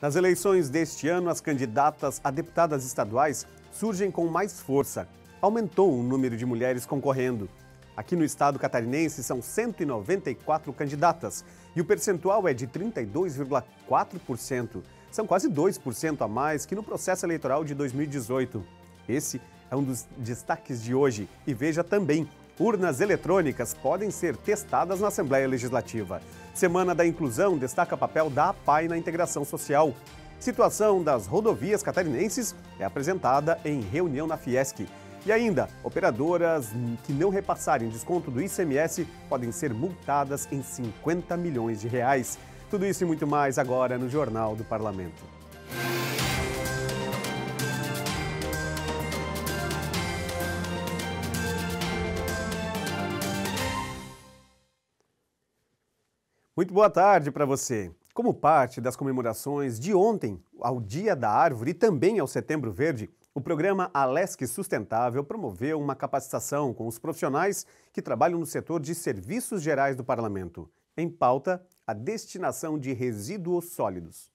Nas eleições deste ano, as candidatas a deputadas estaduais surgem com mais força. Aumentou o número de mulheres concorrendo. Aqui no estado catarinense são 194 candidatas e o percentual é de 32,4%. São quase 2% a mais que no processo eleitoral de 2018. Esse é um dos destaques de hoje e veja também urnas eletrônicas podem ser testadas na Assembleia Legislativa. Semana da Inclusão destaca o papel da APAI na integração social. Situação das rodovias catarinenses é apresentada em reunião na Fiesc. E ainda, operadoras que não repassarem desconto do ICMS podem ser multadas em 50 milhões de reais. Tudo isso e muito mais agora no Jornal do Parlamento. Muito boa tarde para você. Como parte das comemorações de ontem ao Dia da Árvore e também ao Setembro Verde, o programa Alesc Sustentável promoveu uma capacitação com os profissionais que trabalham no setor de serviços gerais do parlamento. Em pauta, a destinação de resíduos sólidos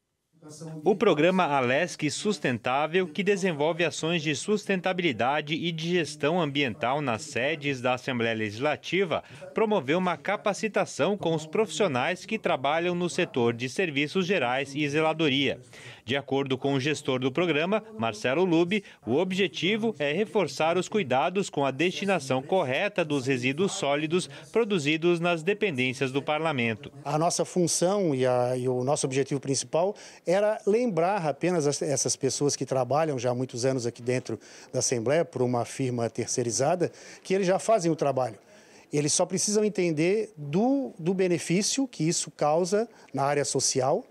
o programa Alesc Sustentável, que desenvolve ações de sustentabilidade e de gestão ambiental nas sedes da Assembleia Legislativa, promoveu uma capacitação com os profissionais que trabalham no setor de serviços gerais e zeladoria. De acordo com o gestor do programa, Marcelo Lube, o objetivo é reforçar os cuidados com a destinação correta dos resíduos sólidos produzidos nas dependências do parlamento. A nossa função e, a, e o nosso objetivo principal era lembrar apenas essas pessoas que trabalham já há muitos anos aqui dentro da Assembleia por uma firma terceirizada que eles já fazem o trabalho. Eles só precisam entender do, do benefício que isso causa na área social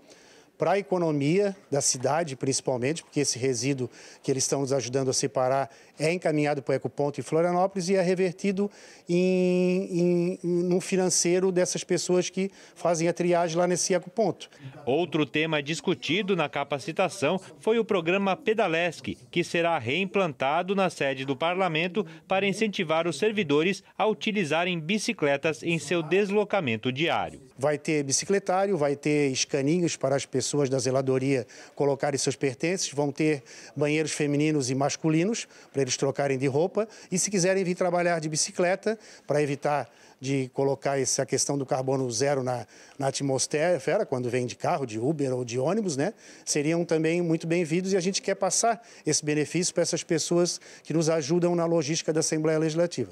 para a economia da cidade, principalmente, porque esse resíduo que eles estão nos ajudando a separar é encaminhado para o Ecoponto em Florianópolis e é revertido em, em, no financeiro dessas pessoas que fazem a triagem lá nesse Ecoponto. Outro tema discutido na capacitação foi o programa Pedalesc, que será reimplantado na sede do parlamento para incentivar os servidores a utilizarem bicicletas em seu deslocamento diário. Vai ter bicicletário, vai ter escaninhos para as pessoas da zeladoria colocarem seus pertences, vão ter banheiros femininos e masculinos para eles trocarem de roupa e se quiserem vir trabalhar de bicicleta, para evitar de colocar essa questão do carbono zero na, na atmosfera, quando vem de carro, de Uber ou de ônibus, né? seriam também muito bem-vindos e a gente quer passar esse benefício para essas pessoas que nos ajudam na logística da Assembleia Legislativa.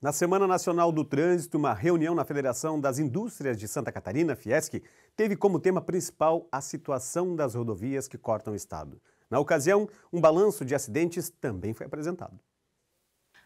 Na Semana Nacional do Trânsito, uma reunião na Federação das Indústrias de Santa Catarina, Fiesc, teve como tema principal a situação das rodovias que cortam o estado. Na ocasião, um balanço de acidentes também foi apresentado.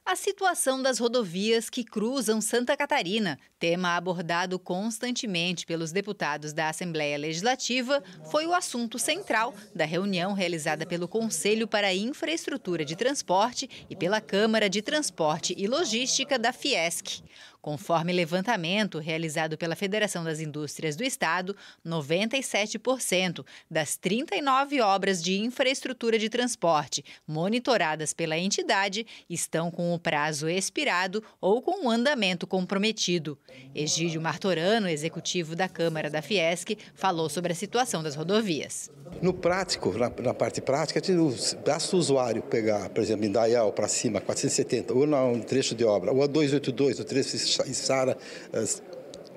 A situação das rodovias que cruzam Santa Catarina, tema abordado constantemente pelos deputados da Assembleia Legislativa, foi o assunto central da reunião realizada pelo Conselho para Infraestrutura de Transporte e pela Câmara de Transporte e Logística da Fiesc. Conforme levantamento realizado pela Federação das Indústrias do Estado, 97% das 39 obras de infraestrutura de transporte monitoradas pela entidade estão com o prazo expirado ou com o andamento comprometido. Egídio Martorano, executivo da Câmara da Fiesc, falou sobre a situação das rodovias. No prático, na, na parte prática, é basta o usuário pegar, por exemplo, em Daial para cima, 470, ou um trecho de obra, ou a 282, ou 3 e Sara, eh,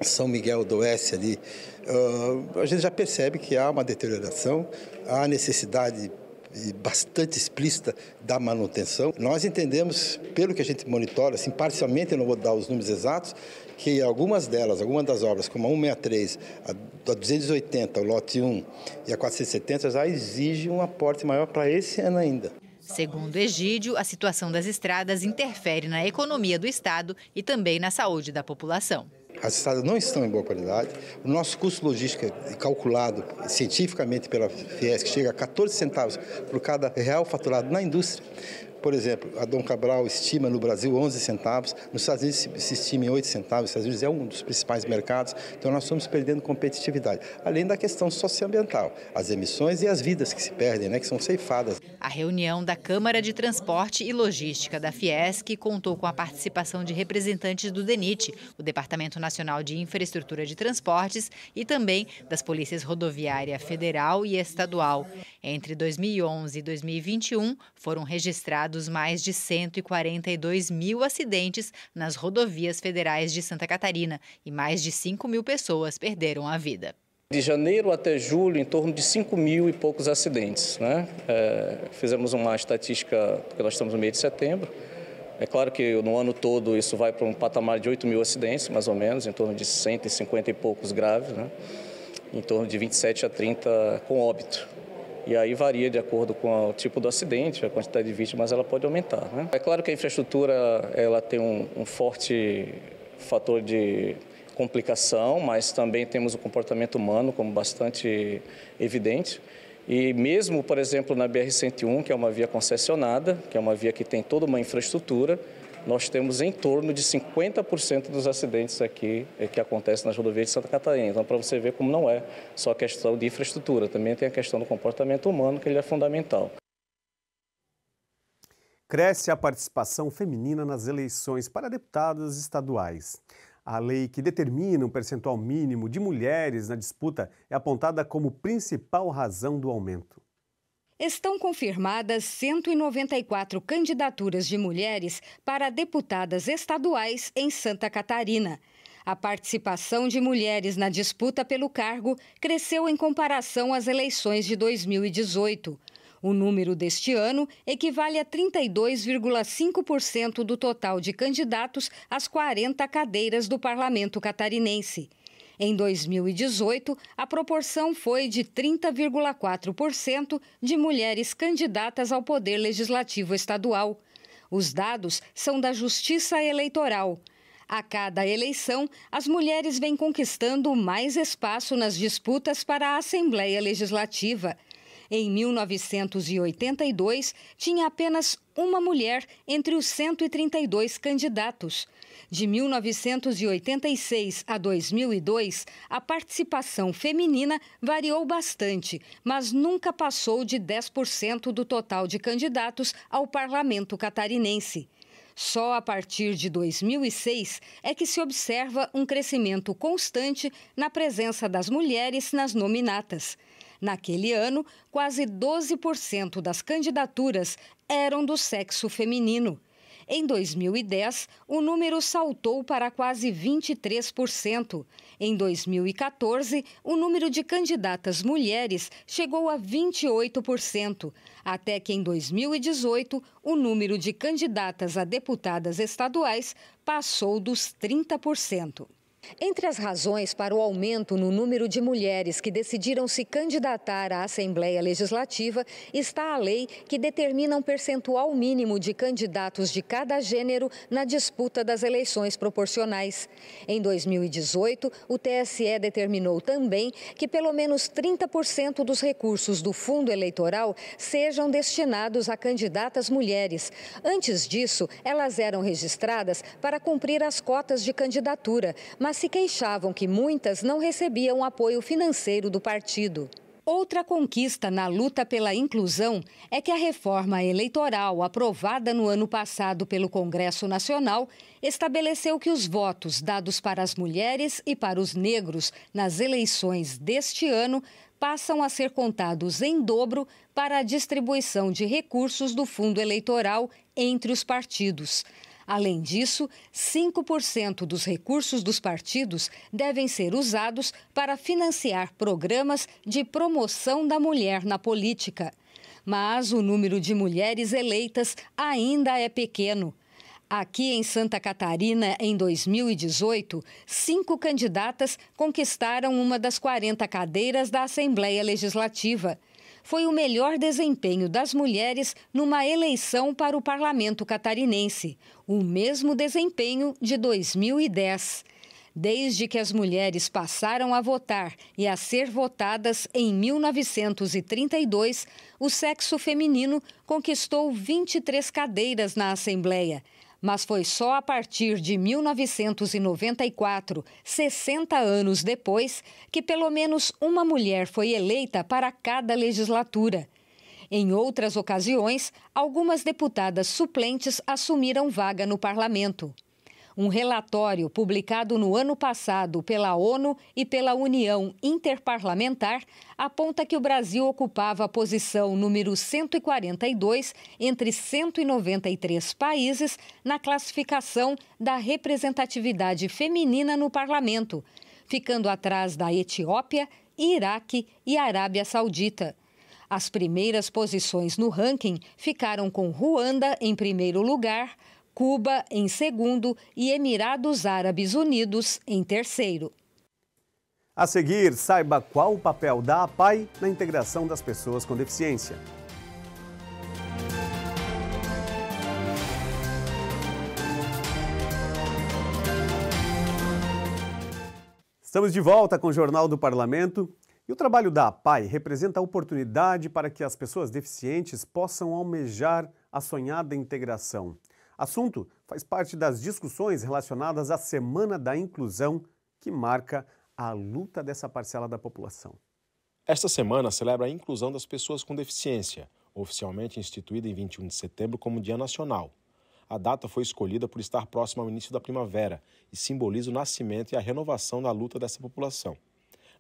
São Miguel do Oeste ali, eh, a gente já percebe que há uma deterioração, há necessidade bastante explícita da manutenção. Nós entendemos, pelo que a gente monitora, assim, parcialmente, eu não vou dar os números exatos, que algumas delas, algumas das obras, como a 163, a 280, o lote 1 e a 470, já exigem um aporte maior para esse ano ainda. Segundo Egídio, a situação das estradas interfere na economia do Estado e também na saúde da população. As estradas não estão em boa qualidade. O nosso custo logístico é calculado cientificamente pela que chega a 14 centavos por cada real faturado na indústria. Por exemplo, a Dom Cabral estima no Brasil 11 centavos, nos Estados Unidos se estima em 8 centavos, os Estados Unidos é um dos principais mercados, então nós estamos perdendo competitividade. Além da questão socioambiental, as emissões e as vidas que se perdem, né, que são ceifadas. A reunião da Câmara de Transporte e Logística da Fiesc contou com a participação de representantes do DENIT, o Departamento Nacional de Infraestrutura de Transportes, e também das Polícias Rodoviária Federal e Estadual. Entre 2011 e 2021, foram registrados mais de 142 mil acidentes nas rodovias federais de Santa Catarina e mais de 5 mil pessoas perderam a vida. De janeiro até julho, em torno de 5 mil e poucos acidentes. Né? É, fizemos uma estatística, porque nós estamos no mês de setembro. É claro que no ano todo isso vai para um patamar de 8 mil acidentes, mais ou menos, em torno de 150 e poucos graves, né? em torno de 27 a 30 com óbito. E aí varia de acordo com o tipo do acidente, a quantidade de vítimas ela pode aumentar. Né? É claro que a infraestrutura ela tem um, um forte fator de complicação, mas também temos o comportamento humano como bastante evidente. E mesmo, por exemplo, na BR-101, que é uma via concessionada, que é uma via que tem toda uma infraestrutura, nós temos em torno de 50% dos acidentes aqui eh, que acontecem nas rodovias de Santa Catarina. Então, para você ver como não é só questão de infraestrutura, também tem a questão do comportamento humano, que ele é fundamental. Cresce a participação feminina nas eleições para deputadas estaduais. A lei que determina um percentual mínimo de mulheres na disputa é apontada como principal razão do aumento. Estão confirmadas 194 candidaturas de mulheres para deputadas estaduais em Santa Catarina. A participação de mulheres na disputa pelo cargo cresceu em comparação às eleições de 2018. O número deste ano equivale a 32,5% do total de candidatos às 40 cadeiras do parlamento catarinense. Em 2018, a proporção foi de 30,4% de mulheres candidatas ao Poder Legislativo Estadual. Os dados são da Justiça Eleitoral. A cada eleição, as mulheres vêm conquistando mais espaço nas disputas para a Assembleia Legislativa. Em 1982, tinha apenas uma mulher entre os 132 candidatos. De 1986 a 2002, a participação feminina variou bastante, mas nunca passou de 10% do total de candidatos ao parlamento catarinense. Só a partir de 2006 é que se observa um crescimento constante na presença das mulheres nas nominatas. Naquele ano, quase 12% das candidaturas eram do sexo feminino. Em 2010, o número saltou para quase 23%. Em 2014, o número de candidatas mulheres chegou a 28%, até que em 2018, o número de candidatas a deputadas estaduais passou dos 30%. Entre as razões para o aumento no número de mulheres que decidiram se candidatar à Assembleia Legislativa está a lei que determina um percentual mínimo de candidatos de cada gênero na disputa das eleições proporcionais. Em 2018, o TSE determinou também que pelo menos 30% dos recursos do fundo eleitoral sejam destinados a candidatas mulheres. Antes disso, elas eram registradas para cumprir as cotas de candidatura, mas se queixavam que muitas não recebiam apoio financeiro do partido. Outra conquista na luta pela inclusão é que a reforma eleitoral aprovada no ano passado pelo Congresso Nacional estabeleceu que os votos dados para as mulheres e para os negros nas eleições deste ano passam a ser contados em dobro para a distribuição de recursos do fundo eleitoral entre os partidos. Além disso, 5% dos recursos dos partidos devem ser usados para financiar programas de promoção da mulher na política. Mas o número de mulheres eleitas ainda é pequeno. Aqui em Santa Catarina, em 2018, cinco candidatas conquistaram uma das 40 cadeiras da Assembleia Legislativa foi o melhor desempenho das mulheres numa eleição para o parlamento catarinense, o mesmo desempenho de 2010. Desde que as mulheres passaram a votar e a ser votadas em 1932, o sexo feminino conquistou 23 cadeiras na Assembleia. Mas foi só a partir de 1994, 60 anos depois, que pelo menos uma mulher foi eleita para cada legislatura. Em outras ocasiões, algumas deputadas suplentes assumiram vaga no parlamento. Um relatório publicado no ano passado pela ONU e pela União Interparlamentar aponta que o Brasil ocupava a posição número 142 entre 193 países na classificação da representatividade feminina no parlamento, ficando atrás da Etiópia, Iraque e Arábia Saudita. As primeiras posições no ranking ficaram com Ruanda em primeiro lugar, Cuba em segundo e Emirados Árabes Unidos em terceiro. A seguir, saiba qual o papel da APAI na integração das pessoas com deficiência. Estamos de volta com o Jornal do Parlamento. E o trabalho da APAI representa a oportunidade para que as pessoas deficientes possam almejar a sonhada integração. Assunto faz parte das discussões relacionadas à Semana da Inclusão, que marca a luta dessa parcela da população. Esta semana celebra a inclusão das pessoas com deficiência, oficialmente instituída em 21 de setembro como Dia Nacional. A data foi escolhida por estar próxima ao início da primavera e simboliza o nascimento e a renovação da luta dessa população.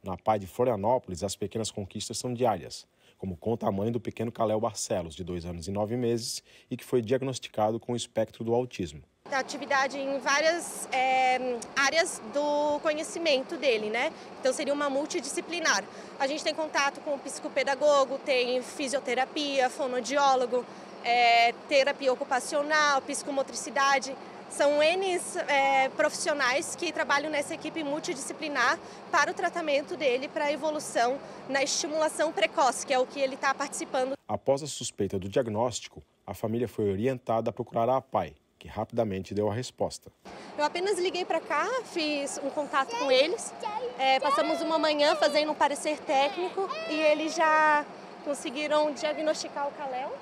Na Pai de Florianópolis, as pequenas conquistas são diárias, como conta a mãe do pequeno Caléo Barcelos, de dois anos e nove meses, e que foi diagnosticado com o espectro do autismo. A atividade em várias é, áreas do conhecimento dele, né? Então seria uma multidisciplinar. A gente tem contato com o psicopedagogo, tem fisioterapia, fonodiólogo, é, terapia ocupacional, psicomotricidade. São N é, profissionais que trabalham nessa equipe multidisciplinar para o tratamento dele, para a evolução na estimulação precoce, que é o que ele está participando. Após a suspeita do diagnóstico, a família foi orientada a procurar a APAI, que rapidamente deu a resposta. Eu apenas liguei para cá, fiz um contato com eles, é, passamos uma manhã fazendo um parecer técnico e eles já conseguiram diagnosticar o Kalel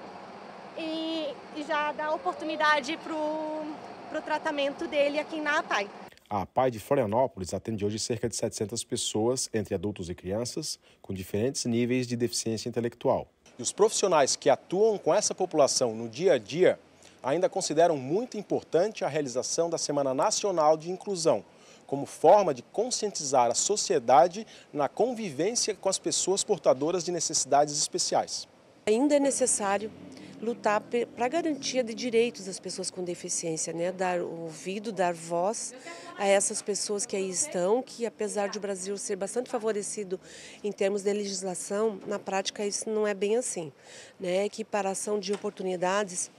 e, e já dar oportunidade para o para o tratamento dele aqui na APAI. A APAI de Florianópolis atende hoje cerca de 700 pessoas, entre adultos e crianças, com diferentes níveis de deficiência intelectual. E os profissionais que atuam com essa população no dia a dia ainda consideram muito importante a realização da Semana Nacional de Inclusão, como forma de conscientizar a sociedade na convivência com as pessoas portadoras de necessidades especiais. Ainda é necessário lutar para a garantia de direitos das pessoas com deficiência, né? dar ouvido, dar voz a essas pessoas que aí estão, que apesar de o Brasil ser bastante favorecido em termos de legislação, na prática isso não é bem assim. Né? Equiparação de oportunidades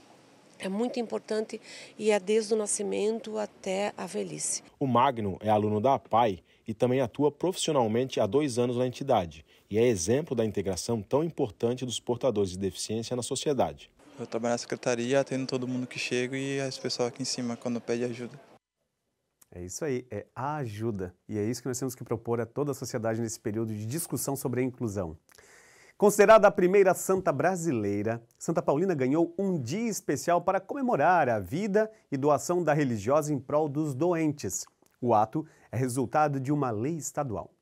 é muito importante e é desde o nascimento até a velhice. O Magno é aluno da APAI e também atua profissionalmente há dois anos na entidade e é exemplo da integração tão importante dos portadores de deficiência na sociedade. Eu trabalho na secretaria, atendo todo mundo que chega e as pessoas aqui em cima quando pede ajuda. É isso aí, é a ajuda. E é isso que nós temos que propor a toda a sociedade nesse período de discussão sobre a inclusão. Considerada a primeira santa brasileira, Santa Paulina ganhou um dia especial para comemorar a vida e doação da religiosa em prol dos doentes. O ato é resultado de uma lei estadual.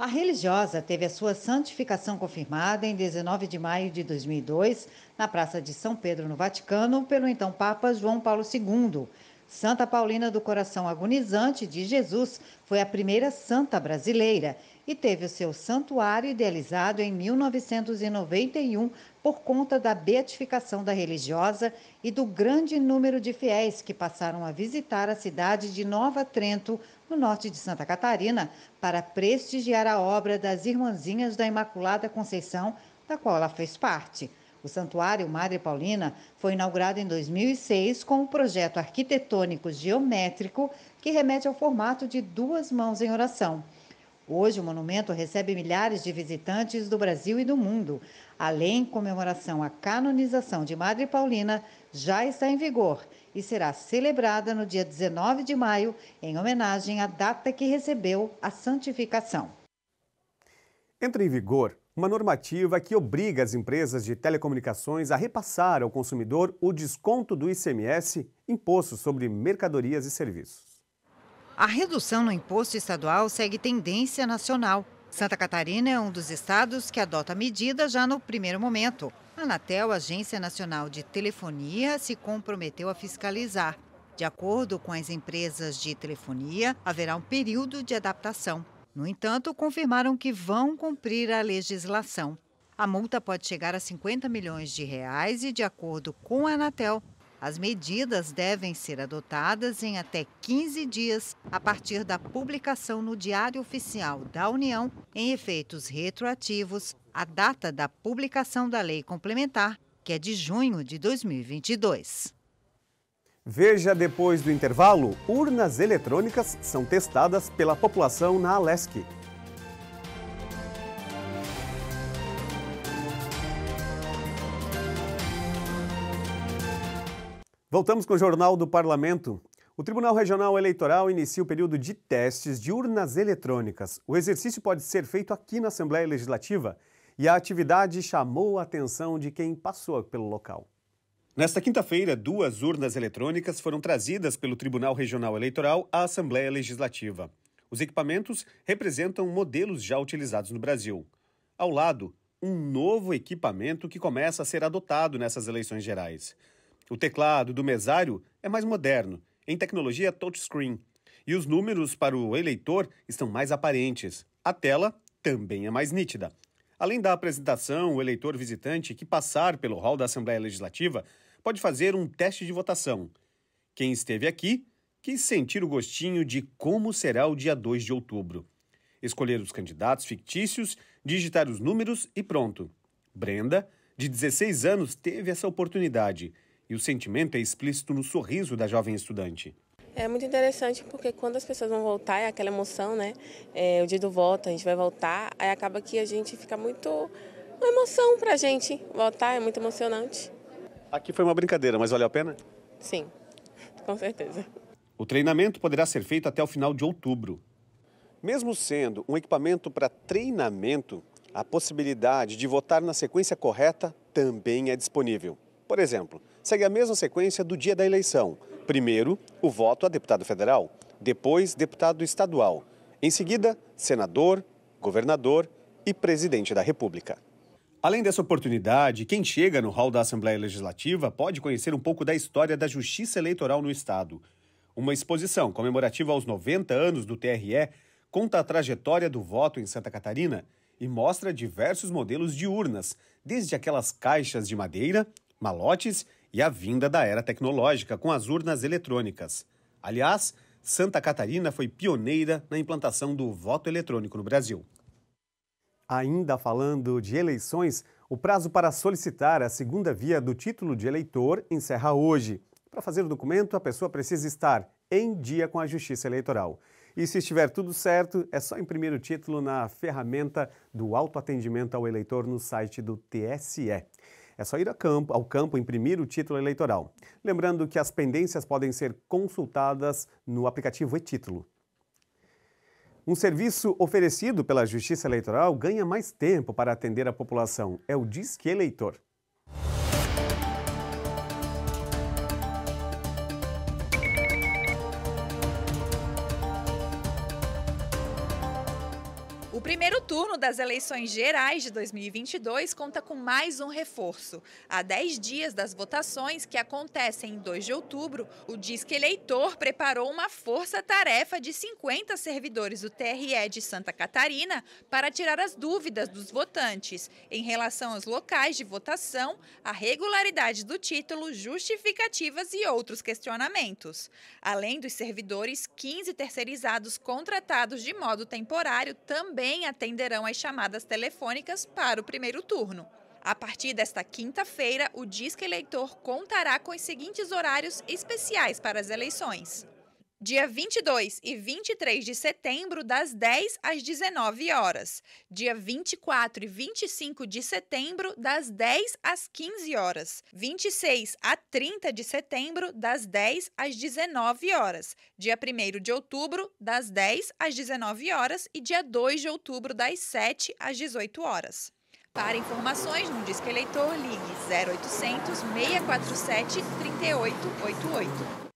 A religiosa teve a sua santificação confirmada em 19 de maio de 2002, na Praça de São Pedro, no Vaticano, pelo então Papa João Paulo II. Santa Paulina do Coração Agonizante de Jesus foi a primeira santa brasileira e teve o seu santuário idealizado em 1991 por conta da beatificação da religiosa e do grande número de fiéis que passaram a visitar a cidade de Nova Trento, no norte de Santa Catarina, para prestigiar a obra das Irmãzinhas da Imaculada Conceição, da qual ela fez parte. O Santuário Madre Paulina foi inaugurado em 2006 com um projeto arquitetônico geométrico que remete ao formato de duas mãos em oração. Hoje, o monumento recebe milhares de visitantes do Brasil e do mundo. A lei em comemoração à canonização de Madre Paulina já está em vigor e será celebrada no dia 19 de maio, em homenagem à data que recebeu a santificação. Entra em vigor uma normativa que obriga as empresas de telecomunicações a repassar ao consumidor o desconto do ICMS, imposto sobre mercadorias e serviços. A redução no imposto estadual segue tendência nacional. Santa Catarina é um dos estados que adota a medida já no primeiro momento. A Anatel, Agência Nacional de Telefonia, se comprometeu a fiscalizar. De acordo com as empresas de telefonia, haverá um período de adaptação. No entanto, confirmaram que vão cumprir a legislação. A multa pode chegar a 50 milhões de reais e, de acordo com a Anatel, as medidas devem ser adotadas em até 15 dias a partir da publicação no Diário Oficial da União, em efeitos retroativos, a data da publicação da lei complementar, que é de junho de 2022. Veja depois do intervalo: urnas eletrônicas são testadas pela população na Alesc. Voltamos com o Jornal do Parlamento. O Tribunal Regional Eleitoral inicia o período de testes de urnas eletrônicas. O exercício pode ser feito aqui na Assembleia Legislativa e a atividade chamou a atenção de quem passou pelo local. Nesta quinta-feira, duas urnas eletrônicas foram trazidas pelo Tribunal Regional Eleitoral à Assembleia Legislativa. Os equipamentos representam modelos já utilizados no Brasil. Ao lado, um novo equipamento que começa a ser adotado nessas eleições gerais. O teclado do mesário é mais moderno, em tecnologia touchscreen, e os números para o eleitor estão mais aparentes. A tela também é mais nítida. Além da apresentação, o eleitor visitante que passar pelo hall da Assembleia Legislativa pode fazer um teste de votação. Quem esteve aqui quis sentir o gostinho de como será o dia 2 de outubro. Escolher os candidatos fictícios, digitar os números e pronto. Brenda, de 16 anos, teve essa oportunidade e o sentimento é explícito no sorriso da jovem estudante. É muito interessante porque quando as pessoas vão voltar, é aquela emoção, né? É, o dia do voto, a gente vai voltar, aí acaba que a gente fica muito. Uma emoção pra gente. voltar, é muito emocionante. Aqui foi uma brincadeira, mas valeu a pena? Sim, com certeza. O treinamento poderá ser feito até o final de outubro. Mesmo sendo um equipamento para treinamento, a possibilidade de votar na sequência correta também é disponível. Por exemplo, segue a mesma sequência do dia da eleição. Primeiro, o voto a deputado federal, depois deputado estadual, em seguida, senador, governador e presidente da República. Além dessa oportunidade, quem chega no hall da Assembleia Legislativa pode conhecer um pouco da história da justiça eleitoral no Estado. Uma exposição comemorativa aos 90 anos do TRE conta a trajetória do voto em Santa Catarina e mostra diversos modelos de urnas, desde aquelas caixas de madeira malotes e a vinda da era tecnológica com as urnas eletrônicas. Aliás, Santa Catarina foi pioneira na implantação do voto eletrônico no Brasil. Ainda falando de eleições, o prazo para solicitar a segunda via do título de eleitor encerra hoje. Para fazer o documento, a pessoa precisa estar em dia com a Justiça Eleitoral. E se estiver tudo certo, é só imprimir o título na ferramenta do autoatendimento ao eleitor no site do TSE. É só ir campo, ao campo imprimir o título eleitoral. Lembrando que as pendências podem ser consultadas no aplicativo e-título. Um serviço oferecido pela Justiça Eleitoral ganha mais tempo para atender a população. É o Disque Eleitor. primeiro turno das eleições gerais de 2022 conta com mais um reforço. Há 10 dias das votações, que acontecem em 2 de outubro, o Disque Eleitor preparou uma força-tarefa de 50 servidores do TRE de Santa Catarina para tirar as dúvidas dos votantes em relação aos locais de votação, a regularidade do título, justificativas e outros questionamentos. Além dos servidores, 15 terceirizados contratados de modo temporário também também atenderão as chamadas telefônicas para o primeiro turno. A partir desta quinta-feira, o Disque Eleitor contará com os seguintes horários especiais para as eleições. Dia 22 e 23 de setembro, das 10 às 19 horas. Dia 24 e 25 de setembro, das 10 às 15 horas. 26 a 30 de setembro, das 10 às 19 horas. Dia 1 de outubro, das 10 às 19 horas. E dia 2 de outubro, das 7 às 18 horas. Para informações no Disque é Eleitor, ligue 0800 647 3888.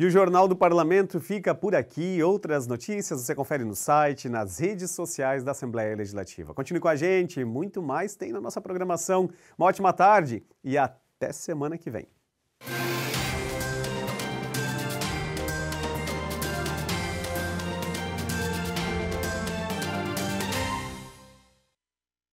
E o Jornal do Parlamento fica por aqui. Outras notícias você confere no site, nas redes sociais da Assembleia Legislativa. Continue com a gente, muito mais tem na nossa programação. Uma ótima tarde e até semana que vem.